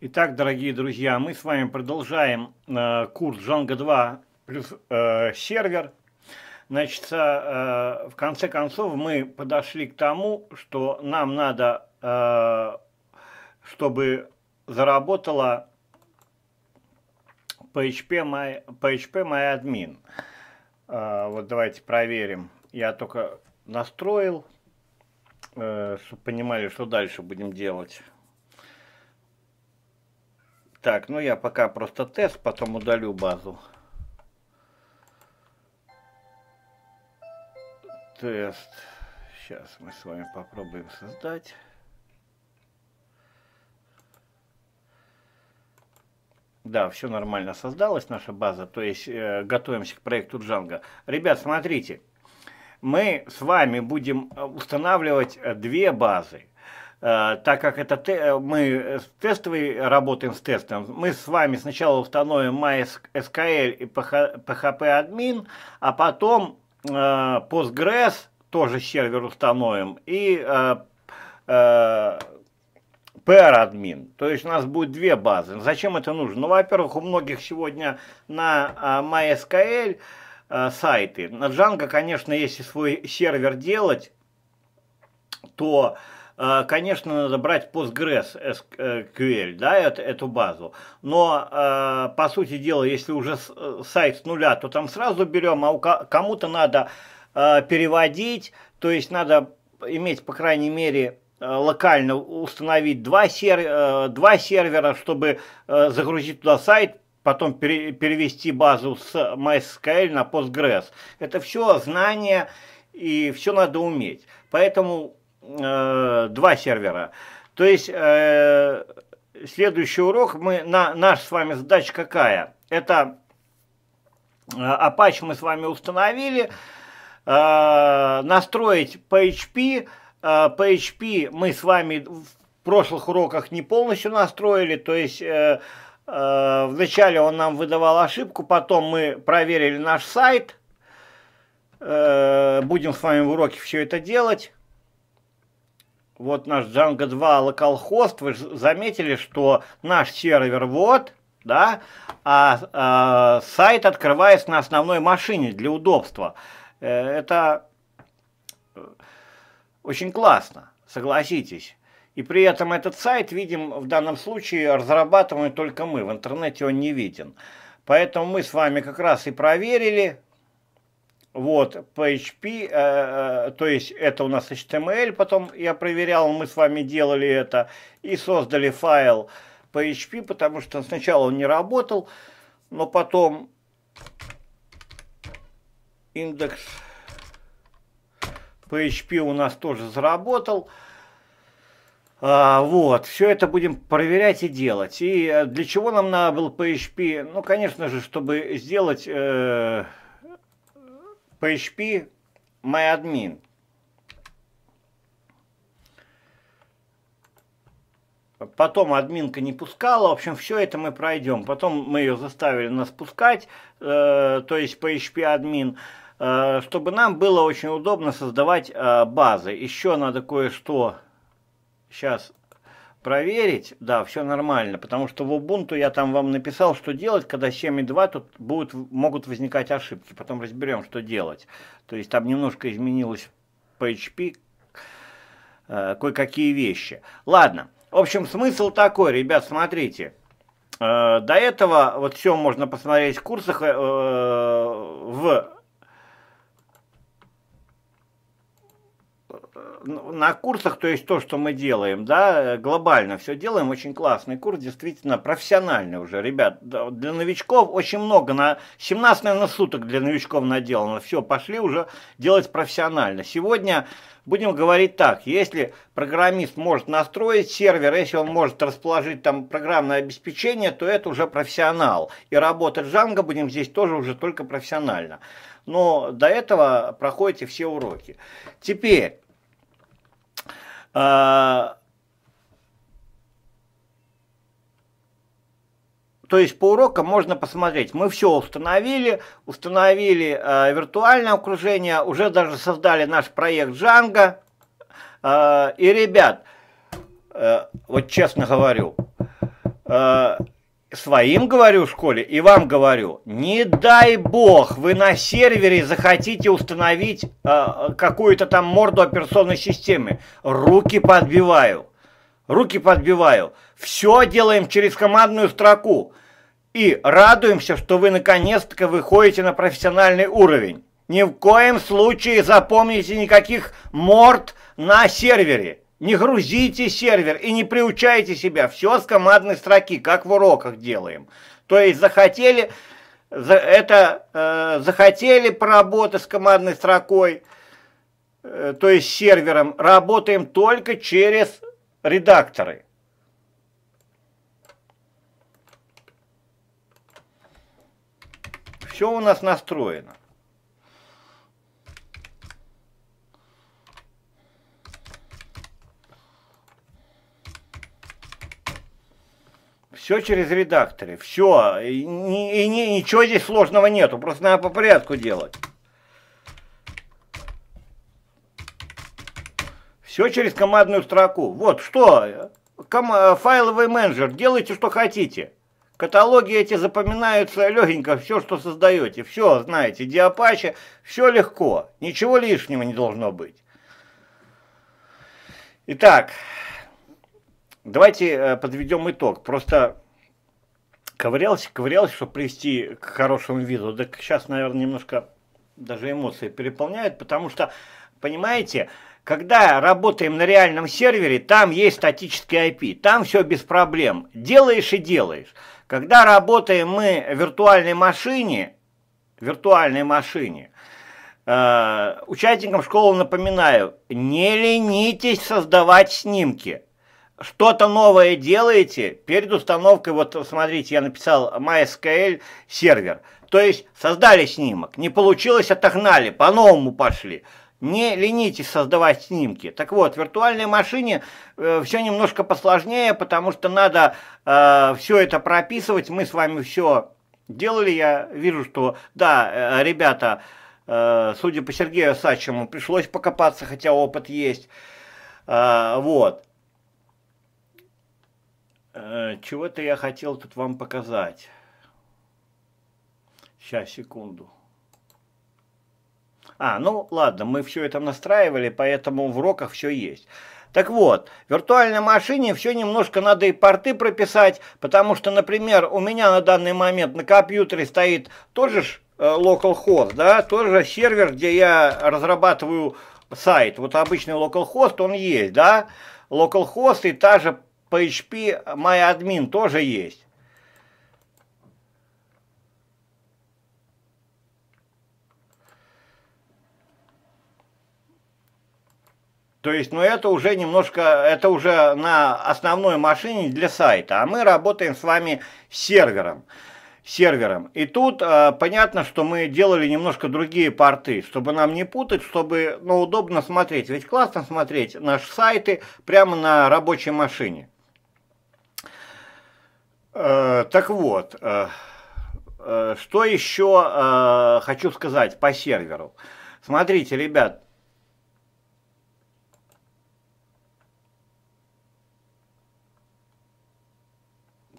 Итак, дорогие друзья, мы с вами продолжаем э, курс Django 2 плюс э, сервер. Значит, э, в конце концов мы подошли к тому, что нам надо, э, чтобы заработала PHP my, PHP my admin. Э, вот давайте проверим. Я только настроил, э, чтобы понимали, что дальше будем делать. Так, ну я пока просто тест, потом удалю базу. Тест. Сейчас мы с вами попробуем создать. Да, все нормально создалась наша база, то есть э, готовимся к проекту Django. Ребят, смотрите, мы с вами будем э, устанавливать э, две базы. Э, так как это те, э, мы э, с тестовой работаем с тестом, мы с вами сначала установим MySQL и PHP-админ, а потом Postgres тоже сервер установим и PR-админ. То есть у нас будет две базы. Зачем это нужно? Ну, во-первых, у многих сегодня на MySQL сайты. На Django, конечно, если свой сервер делать, то э, Э, конечно, надо брать Postgres SQL, да, эту базу. Но, э, по сути дела, если уже сайт с нуля, то там сразу берем, а кому-то надо э, переводить, то есть надо иметь, по крайней мере, локально установить два, сер... два сервера, чтобы загрузить туда сайт, потом пере... перевести базу с MySQL на Postgres. Это все знания и все надо уметь. Поэтому э, два сервера. То есть э, следующий урок, мы, на, наш с вами задача какая? Это э, Apache мы с вами установили, э, настроить PHP, э, PHP мы с вами в прошлых уроках не полностью настроили, то есть... Э, э Вначале он нам выдавал ошибку, потом мы проверили наш сайт, э, будем с вами в уроке все это делать вот наш Django 2 локалхост, вы заметили, что наш сервер вот, да, а э, сайт открывается на основной машине для удобства. Э, это э, очень классно, согласитесь. И при этом этот сайт, видим, в данном случае разрабатываем только мы, в интернете он не виден. Поэтому мы с вами как раз и проверили, вот, PHP, э, э, то есть это у нас HTML, потом я проверял, мы с вами делали это, и создали файл PHP, потому что сначала он не работал, но потом индекс PHP у нас тоже заработал. А, вот, все это будем проверять и делать. И э, для чего нам надо был PHP? Ну, конечно же, чтобы сделать... Э, PHP MyAdmin. Потом админка не пускала. В общем, все это мы пройдем. Потом мы ее заставили нас пускать, э, то есть PHP админ, э, чтобы нам было очень удобно создавать э, базы. Еще надо кое-что сейчас проверить, да, все нормально, потому что в Ubuntu я там вам написал, что делать, когда 7.2 тут будут, могут возникать ошибки, потом разберем, что делать. То есть там немножко изменилось PHP, э, кое-какие вещи. Ладно, в общем, смысл такой, ребят, смотрите. Э, до этого вот все можно посмотреть в курсах э, в на курсах, то есть то, что мы делаем, да, э, глобально все делаем, очень классный курс, действительно профессиональный уже, ребят, для новичков очень много, на 17, наверное, суток для новичков наделано, все, пошли уже делать профессионально. Сегодня будем говорить так, если программист может настроить сервер, если он может расположить там программное обеспечение, то это уже профессионал, и работать Django будем здесь тоже уже только профессионально. Но до этого проходите все уроки. Теперь, а, то есть по урокам можно посмотреть. Мы все установили, установили э, виртуальное окружение, уже даже создали наш проект Django. Э, а, и, ребят, э, вот честно говорю, э, своим говорю в школе и вам говорю, не дай бог вы на сервере захотите установить э, какую-то там морду операционной системы. Руки подбиваю. Руки подбиваю. Все делаем через командную строку. И радуемся, что вы наконец-то выходите на профессиональный уровень. Ни в коем случае запомните никаких морд на сервере. Не грузите сервер и не приучайте себя. Все с командной строки, как в уроках делаем. То есть захотели, за, это, э, захотели поработать с командной строкой, э, то есть сервером, работаем только через редакторы. Все у нас настроено. Все через редакторы, все. И, и, и ничего здесь сложного нету, просто надо по порядку делать. Все через командную строку. Вот что, ком файловый менеджер, делайте что хотите. Каталоги эти запоминаются легенько, все, что создаете, все знаете, диапачи, все легко, ничего лишнего не должно быть. Итак, Давайте э, подведем итог. Просто ковырялся, ковырялся, чтобы привести к хорошему виду. Так сейчас, наверное, немножко даже эмоции переполняют, потому что, понимаете, когда работаем на реальном сервере, там есть статический IP, там все без проблем. Делаешь и делаешь. Когда работаем мы в виртуальной машине, виртуальной машине, э, участникам школы напоминаю, не ленитесь создавать снимки что-то новое делаете перед установкой, вот смотрите, я написал MySQL сервер, то есть создали снимок, не получилось, отогнали, по-новому пошли. Не ленитесь создавать снимки. Так вот, в виртуальной машине э, все немножко посложнее, потому что надо э, все это прописывать. Мы с вами все делали. Я вижу, что, да, э, ребята, э, судя по Сергею Сачему, пришлось покопаться, хотя опыт есть. Э, вот. Э, чего-то я хотел тут вам показать. Сейчас, секунду. А, ну ладно, мы все это настраивали, поэтому в уроках все есть. Так вот, в виртуальной машине все немножко надо и порты прописать, потому что, например, у меня на данный момент на компьютере стоит тоже ж э, localhost, да, тоже сервер, где я разрабатываю сайт. Вот обычный localhost, он есть, да, localhost и та же PHP MyAdmin тоже есть. То есть, ну это уже немножко, это уже на основной машине для сайта, а мы работаем с вами с сервером. Сервером. И тут э, понятно, что мы делали немножко другие порты, чтобы нам не путать, чтобы ну, удобно смотреть. Ведь классно смотреть наши сайты прямо на рабочей машине. Э, так вот, э, э, что еще хочу сказать по серверу. Смотрите, ребят,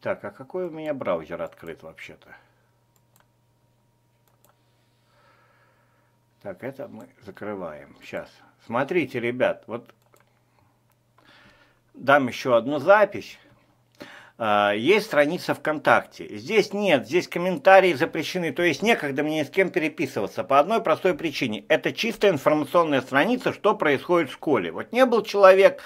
Так, а какой у меня браузер открыт вообще-то? Так, это мы закрываем. Сейчас. Смотрите, ребят, вот дам еще одну запись. Э, есть страница ВКонтакте. Здесь нет, здесь комментарии запрещены, то есть некогда мне с кем переписываться. По одной простой причине. Это чистая информационная страница, что происходит в школе. Вот не был человек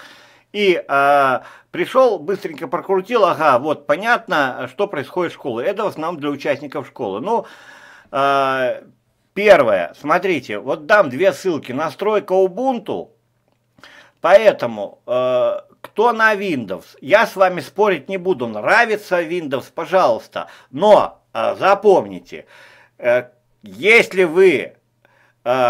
и э, пришел, быстренько прокрутил, ага, вот понятно, что происходит в школе. Это в основном для участников школы. Ну, э, первое, смотрите, вот дам две ссылки. Настройка Ubuntu, поэтому... Э, кто на Windows. Я с вами спорить не буду, нравится Windows, пожалуйста. Но э, запомните, э, если вы э,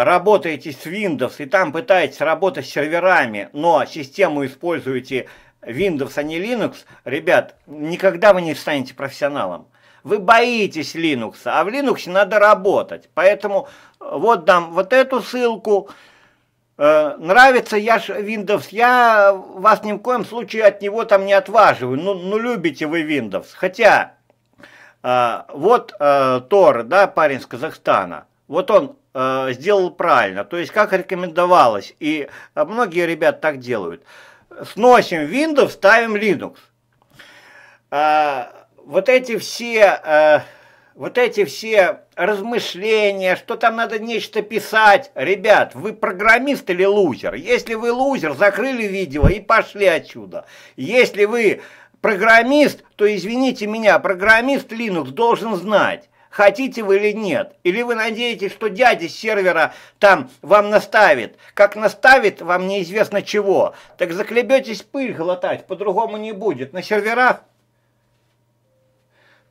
работаете с Windows и там пытаетесь работать с серверами, но систему используете Windows, а не Linux, ребят, никогда вы не станете профессионалом. Вы боитесь Linux, а в Linux надо работать. Поэтому э, вот дам вот эту ссылку, Э, нравится я Windows, я вас ни в коем случае от него там не отваживаю. Ну, ну любите вы Windows. Хотя, э, вот э, Тор, да, парень с Казахстана, вот он э, сделал правильно, то есть как рекомендовалось, и многие ребят так делают. Сносим Windows, ставим Linux. Э, вот эти все... Э, вот эти все размышления, что там надо нечто писать. Ребят, вы программист или лузер? Если вы лузер, закрыли видео и пошли отсюда. Если вы программист, то, извините меня, программист Linux должен знать, хотите вы или нет. Или вы надеетесь, что дядя сервера там вам наставит. Как наставит, вам неизвестно чего. Так заклебетесь пыль глотать, по-другому не будет. На серверах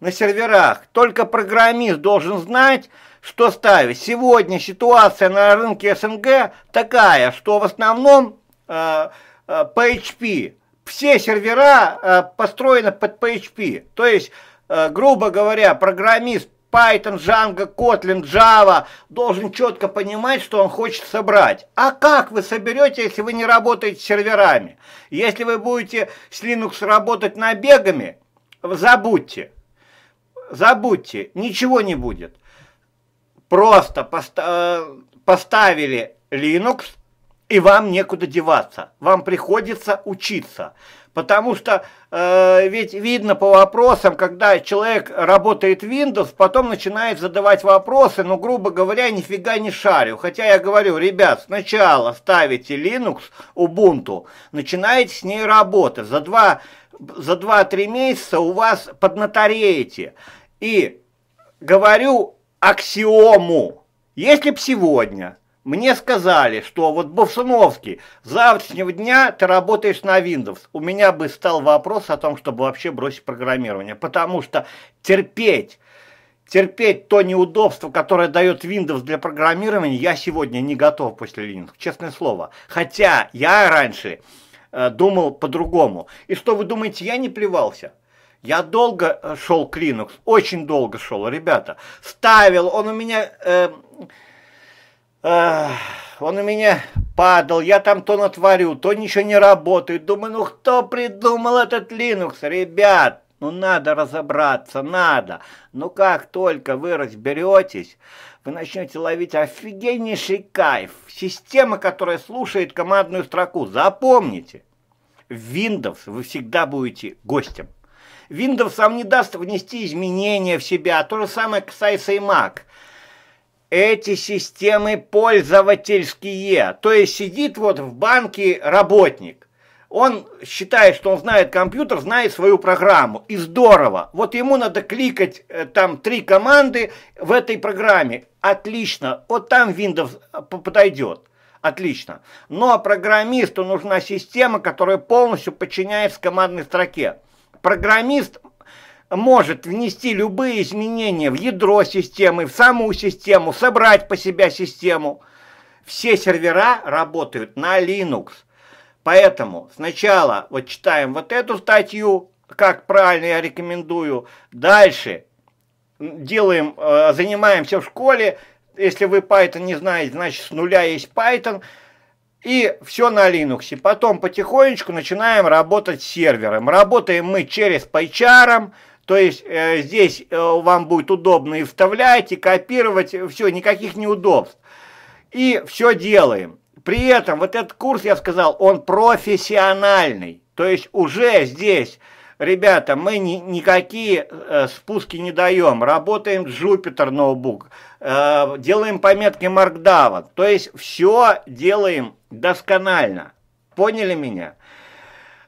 на серверах. Только программист должен знать, что ставить. Сегодня ситуация на рынке СНГ такая, что в основном э, PHP. Э, Все сервера э, построены под PHP. То есть, э, грубо говоря, программист Python, Django, Kotlin, Java должен четко понимать, что он хочет собрать. А как вы соберете, если вы не работаете с серверами? Если вы будете с Linux работать набегами, забудьте забудьте, ничего не будет. Просто поста поставили Linux, и вам некуда деваться. Вам приходится учиться. Потому что э, ведь видно по вопросам, когда человек работает Windows, потом начинает задавать вопросы, ну, грубо говоря, нифига не шарю. Хотя я говорю, ребят, сначала ставите Linux, Ubuntu, начинаете с ней работать. За 2-3 за 2 месяца у вас поднатореете и говорю аксиому. Если б сегодня мне сказали, что вот Бовсуновский, завтрашнего дня ты работаешь на Windows, у меня бы стал вопрос о том, чтобы вообще бросить программирование, потому что терпеть терпеть то неудобство, которое дает Windows для программирования, я сегодня не готов после Linux, честное слово. Хотя я раньше э, думал по-другому. И что вы думаете, я не плевался? Я долго э, шел к Linux, очень долго шел, ребята. Ставил, он у меня... Э, э, он у меня падал, я там то натворю, то ничего не работает. Думаю, ну кто придумал этот Linux, ребят? Ну надо разобраться, надо. Но ну как только вы разберетесь, вы начнете ловить офигеннейший кайф. Система, которая слушает командную строку, запомните. В Windows вы всегда будете гостем. Windows вам не даст внести изменения в себя. То же самое касается и Mac. Эти системы пользовательские. То есть сидит вот в банке работник. Он считает, что он знает компьютер, знает свою программу. И здорово. Вот ему надо кликать э, там три команды в этой программе. Отлично. Вот там Windows э, подойдет. Отлично. Но программисту нужна система, которая полностью подчиняется командной строке программист может внести любые изменения в ядро системы, в саму систему, собрать по себя систему. Все сервера работают на Linux. Поэтому сначала вот читаем вот эту статью, как правильно я рекомендую. Дальше делаем, э, занимаемся в школе. Если вы Python не знаете, значит с нуля есть Python и все на Linux. Потом потихонечку начинаем работать с сервером. Работаем мы через PyCharm, то есть э, здесь э, вам будет удобно и вставлять, и копировать, все, никаких неудобств. И все делаем. При этом вот этот курс, я сказал, он профессиональный. То есть уже здесь, ребята, мы ни, никакие э, спуски не даем. Работаем с Jupyter ноутбук, э, делаем пометки Markdown. То есть все делаем досконально. Поняли меня?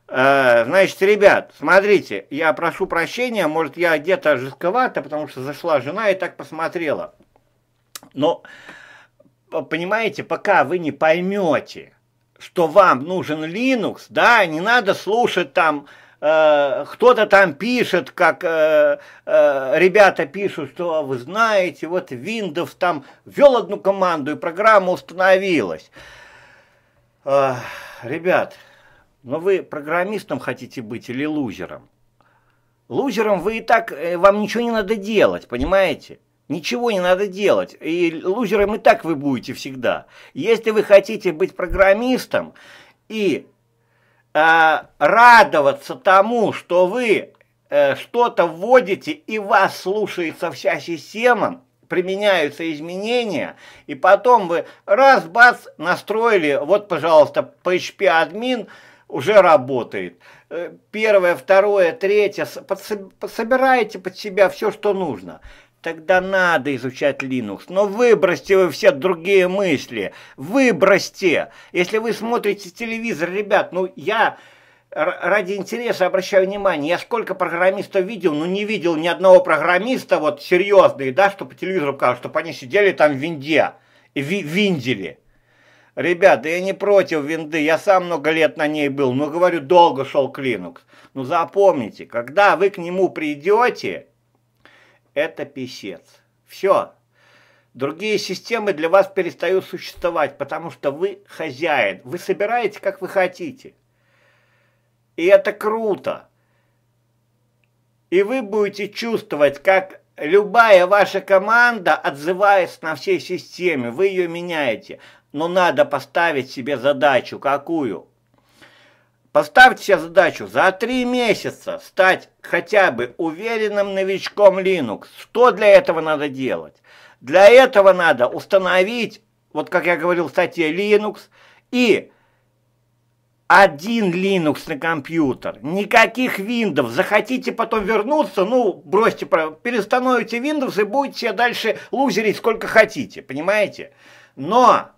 Э, значит, ребят, смотрите, я прошу прощения, может, я где-то жестковато, потому что зашла жена и так посмотрела. Но, понимаете, пока вы не поймете, что вам нужен Linux, да, не надо слушать там, э, кто-то там пишет, как э, э, ребята пишут, что вы знаете, вот Windows там ввел одну команду и программа установилась. Ребят, но вы программистом хотите быть или лузером? Лузером вы и так, э, вам ничего не надо делать, понимаете? Ничего не надо делать. И лузером и так вы будете всегда. Если вы хотите быть программистом и э, радоваться тому, что вы э, что-то вводите и вас слушается вся система, применяются изменения, и потом вы раз, бац, настроили, вот, пожалуйста, PHP-админ уже работает. Э, первое, второе, третье, собираете под себя все, что нужно тогда надо изучать Linux. Но выбросьте вы все другие мысли, выбросьте. Если вы смотрите телевизор, ребят, ну я ради интереса обращаю внимание, я сколько программистов видел, но ну, не видел ни одного программиста, вот серьезный, да, что по телевизору показывают, чтобы они сидели там в винде, в виндили. Ребята, я не против винды, я сам много лет на ней был, но, говорю, долго шел к Linux. Но ну, запомните, когда вы к нему придете, это писец. Все. Другие системы для вас перестают существовать, потому что вы хозяин, вы собираете, как вы хотите. И это круто. И вы будете чувствовать, как любая ваша команда, отзывается на всей системе, вы ее меняете. Но надо поставить себе задачу. Какую? Поставьте себе задачу за три месяца стать хотя бы уверенным новичком Linux. Что для этого надо делать? Для этого надо установить, вот как я говорил в статье Linux, и один Linux на компьютер, никаких Windows. Захотите потом вернуться, ну, бросьте, перестановите Windows и будете себе дальше лузерить сколько хотите, понимаете? Но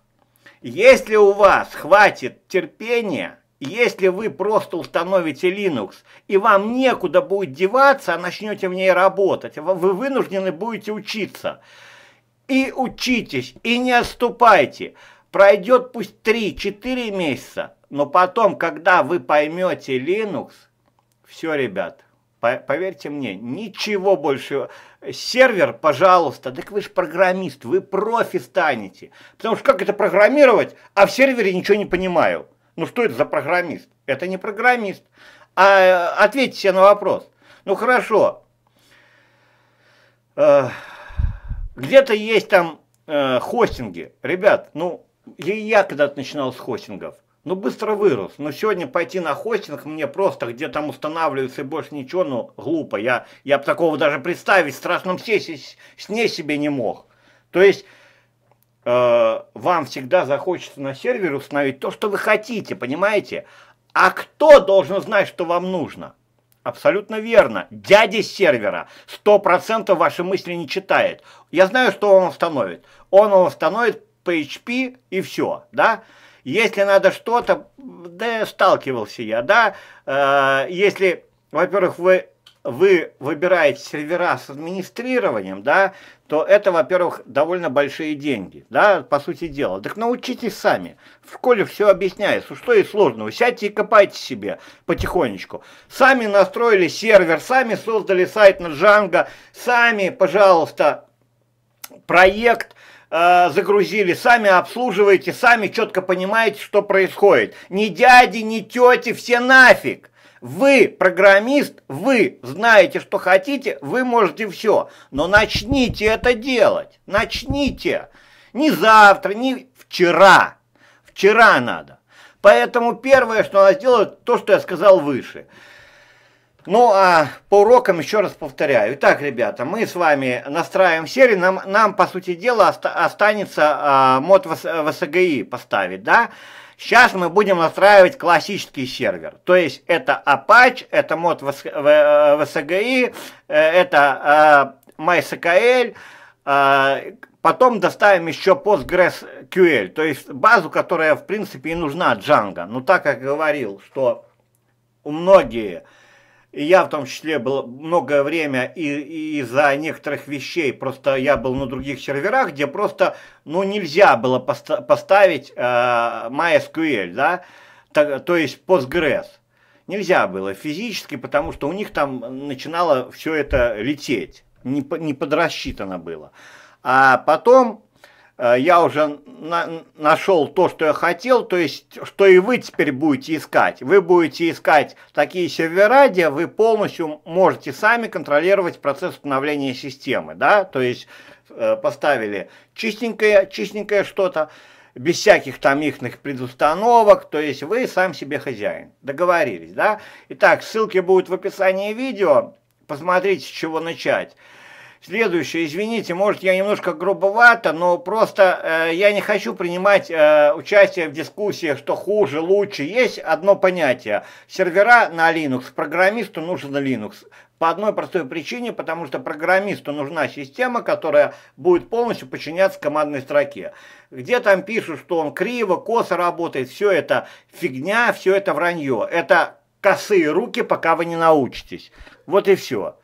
если у вас хватит терпения, если вы просто установите Linux и вам некуда будет деваться, а начнете в ней работать, вы вынуждены будете учиться. И учитесь, и не отступайте. Пройдет пусть 3-4 месяца, но потом, когда вы поймете Linux, все, ребят, поверьте мне, ничего больше. Сервер, пожалуйста, так вы же программист, вы профи станете. Потому что как это программировать, а в сервере ничего не понимаю. Ну что это за программист? Это не программист. А э, ответьте себе на вопрос. Ну хорошо, э, где-то есть там э, хостинги. Ребят, ну, и я когда-то начинал с хостингов ну, быстро вырос. Но сегодня пойти на хостинг мне просто, где там устанавливается и больше ничего, ну, глупо. Я, я бы такого даже представить в страшном сне, сне себе не мог. То есть, э, вам всегда захочется на сервере установить то, что вы хотите, понимаете? А кто должен знать, что вам нужно? Абсолютно верно. Дядя сервера 100% ваши мысли не читает. Я знаю, что он установит. Он установит PHP и все, да? Да. Если надо что-то, да, сталкивался я, да, э, если, во-первых, вы вы выбираете сервера с администрированием, да, то это, во-первых, довольно большие деньги, да, по сути дела. Так научитесь сами. В школе все объясняется, что и сложного. Сядьте и копайте себе потихонечку. Сами настроили сервер, сами создали сайт на Django, сами, пожалуйста, проект, Э, загрузили, сами обслуживаете, сами четко понимаете, что происходит. Ни дяди, ни тети, все нафиг. Вы программист, вы знаете, что хотите, вы можете все. Но начните это делать. Начните. Не завтра, не вчера. Вчера надо. Поэтому первое, что надо сделать, то, что я сказал выше – ну, а по урокам еще раз повторяю. Итак, ребята, мы с вами настраиваем серию. Нам, нам по сути дела, оста останется а, мод ВСГИ поставить, да? Сейчас мы будем настраивать классический сервер. То есть, это Apache, это мод в ВСГИ, э, э, это а, MySQL, а, Потом доставим еще PostgreSQL, то есть базу, которая в принципе и нужна Django. Но так как говорил, что у многие я в том числе был многое время и, из-за некоторых вещей, просто я был на других серверах, где просто, ну, нельзя было поста поставить э, MySQL, да, то, то есть Postgres. Нельзя было физически, потому что у них там начинало все это лететь, не, не подрасчитано было. А потом Э, я уже на нашел то, что я хотел, то есть, что и вы теперь будете искать. Вы будете искать такие сервера, где вы полностью можете сами контролировать процесс установления системы, да, то есть, э, поставили чистенькое, чистенькое что-то, без всяких там ихных предустановок, то есть вы сам себе хозяин. Договорились, да? Итак, ссылки будут в описании видео, посмотрите, с чего начать. Следующее, извините, может я немножко грубовато, но просто э, я не хочу принимать э, участие в дискуссиях, что хуже, лучше. Есть одно понятие. Сервера на Linux, программисту нужен Linux. По одной простой причине, потому что программисту нужна система, которая будет полностью подчиняться командной строке. Где там пишут, что он криво, косо работает, все это фигня, все это вранье. Это косые руки, пока вы не научитесь. Вот и все.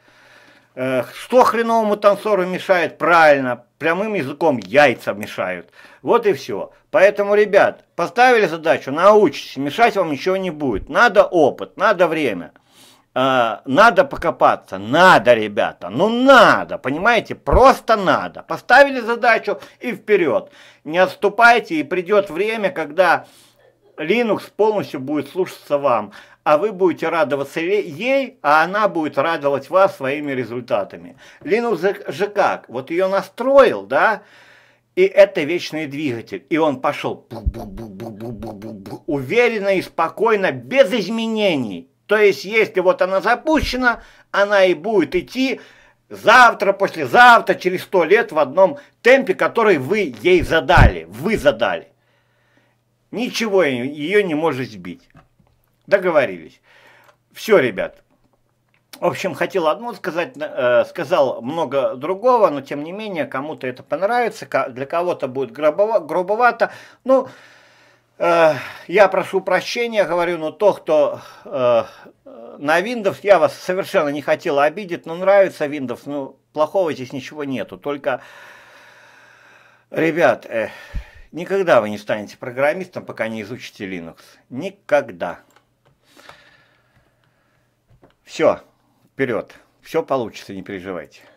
Э, что хреновому танцору мешает? Правильно, прямым языком яйца мешают. Вот и все. Поэтому, ребят, поставили задачу, научитесь, мешать вам ничего не будет. Надо опыт, надо время. Э, надо покопаться, надо, ребята, ну надо, понимаете, просто надо. Поставили задачу и вперед. Не отступайте, и придет время, когда Linux полностью будет слушаться вам, а вы будете радоваться ей, а она будет радовать вас своими результатами. Linux же как? Вот ее настроил, да, и это вечный двигатель, и он пошел уверенно и спокойно, без изменений. То есть, если вот она запущена, она и будет идти завтра, послезавтра, через сто лет в одном темпе, который вы ей задали, вы задали. Ничего ее не может сбить. Договорились. Все, ребят. В общем, хотел одно сказать, э, сказал много другого, но тем не менее, кому-то это понравится, для кого-то будет грубова, грубовато. Ну, э, я прошу прощения, говорю, но то, кто э, на Windows, я вас совершенно не хотел обидеть, но нравится Windows, ну, плохого здесь ничего нету, только, ребят, э, Никогда вы не станете программистом, пока не изучите Linux. Никогда. Все, вперед. Все получится, не переживайте.